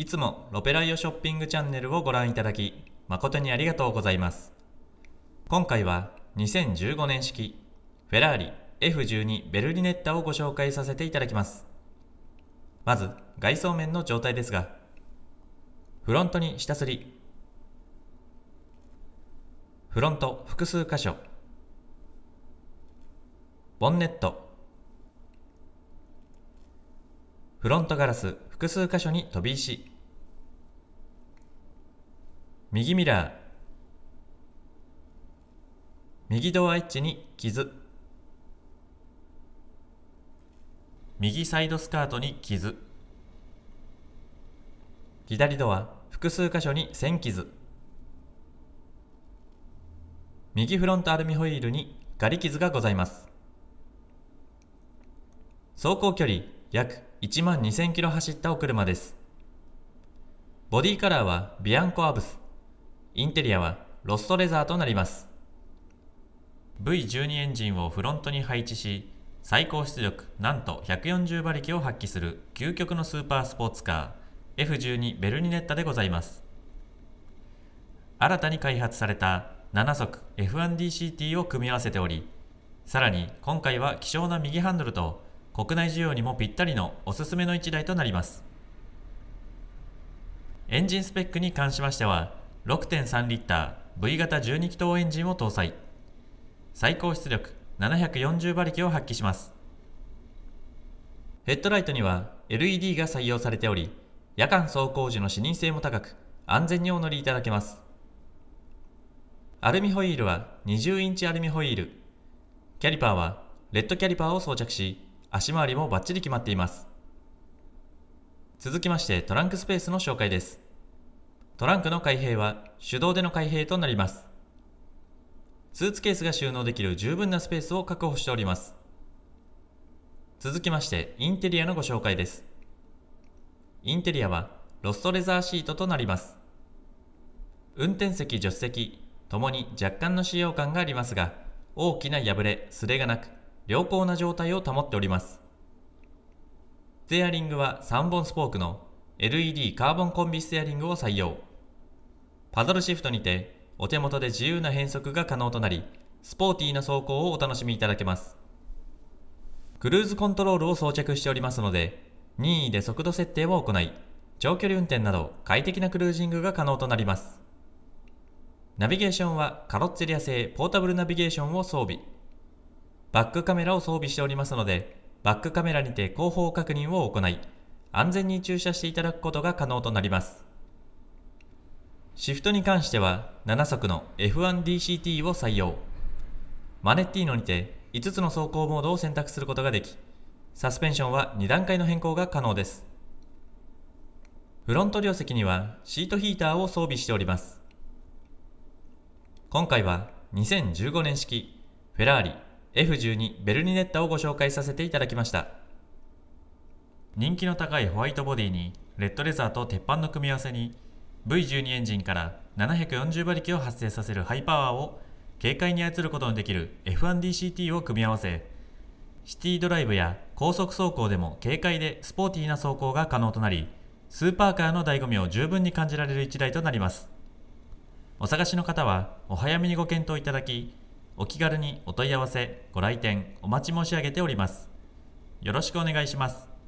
いつもロペライオショッピングチャンネルをご覧いただき、誠にありがとうございます。今回は2015年式フェラーリ F12 ベルリネッタをご紹介させていただきます。まず外装面の状態ですが、フロントに下すり、フロント複数箇所、ボンネット、フロントガラス複数箇所に飛び石右ミラー右ドアエッジに傷右サイドスカートに傷左ドア複数箇所に線傷右フロントアルミホイールにガリ傷がございます走行距離約1万2000キロ走ったお車ですボディカラーはビアンコアブスインテリアはロストレザーとなります V12 エンジンをフロントに配置し最高出力なんと140馬力を発揮する究極のスーパースポーツカー F12 ベルニネッタでございます新たに開発された7速 F1DCT を組み合わせておりさらに今回は希少な右ハンドルと国内需要にもぴったりのおすすめの1台となりますエンジンスペックに関しましては6.3リッター V 型12気筒エンジンを搭載最高出力740馬力を発揮しますヘッドライトには LED が採用されており夜間走行時の視認性も高く安全にお乗りいただけますアルミホイールは20インチアルミホイールキャリパーはレッドキャリパーを装着し足回りもバッチリ決まっています続きましてトランクスペースの紹介ですトランクの開閉は手動での開閉となります。スーツケースが収納できる十分なスペースを確保しております。続きましてインテリアのご紹介です。インテリアはロストレザーシートとなります。運転席、助手席ともに若干の使用感がありますが、大きな破れ、すれがなく、良好な状態を保っております。ステアリングは3本スポークの LED カーボンコンビステアリングを採用。パドルシフトにてお手元で自由な変速が可能となり、スポーティーな走行をお楽しみいただけます。クルーズコントロールを装着しておりますので、任意で速度設定を行い、長距離運転など快適なクルージングが可能となります。ナビゲーションはカロッツェリア製ポータブルナビゲーションを装備。バックカメラを装備しておりますので、バックカメラにて後方確認を行い、安全に駐車していただくことが可能となります。シフトに関しては7速の F1DCT を採用。マネッティーノにて5つの走行モードを選択することができ、サスペンションは2段階の変更が可能です。フロント両席にはシートヒーターを装備しております。今回は2015年式フェラーリ F12 ベルニネッタをご紹介させていただきました。人気の高いホワイトボディにレッドレザーと鉄板の組み合わせに V12 エンジンから740馬力を発生させるハイパワーを軽快に操ることのできる F1DCT を組み合わせシティドライブや高速走行でも軽快でスポーティーな走行が可能となりスーパーカーの醍醐味を十分に感じられる一台となりますお探しの方はお早めにご検討いただきお気軽にお問い合わせご来店お待ち申し上げておりますよろしくお願いします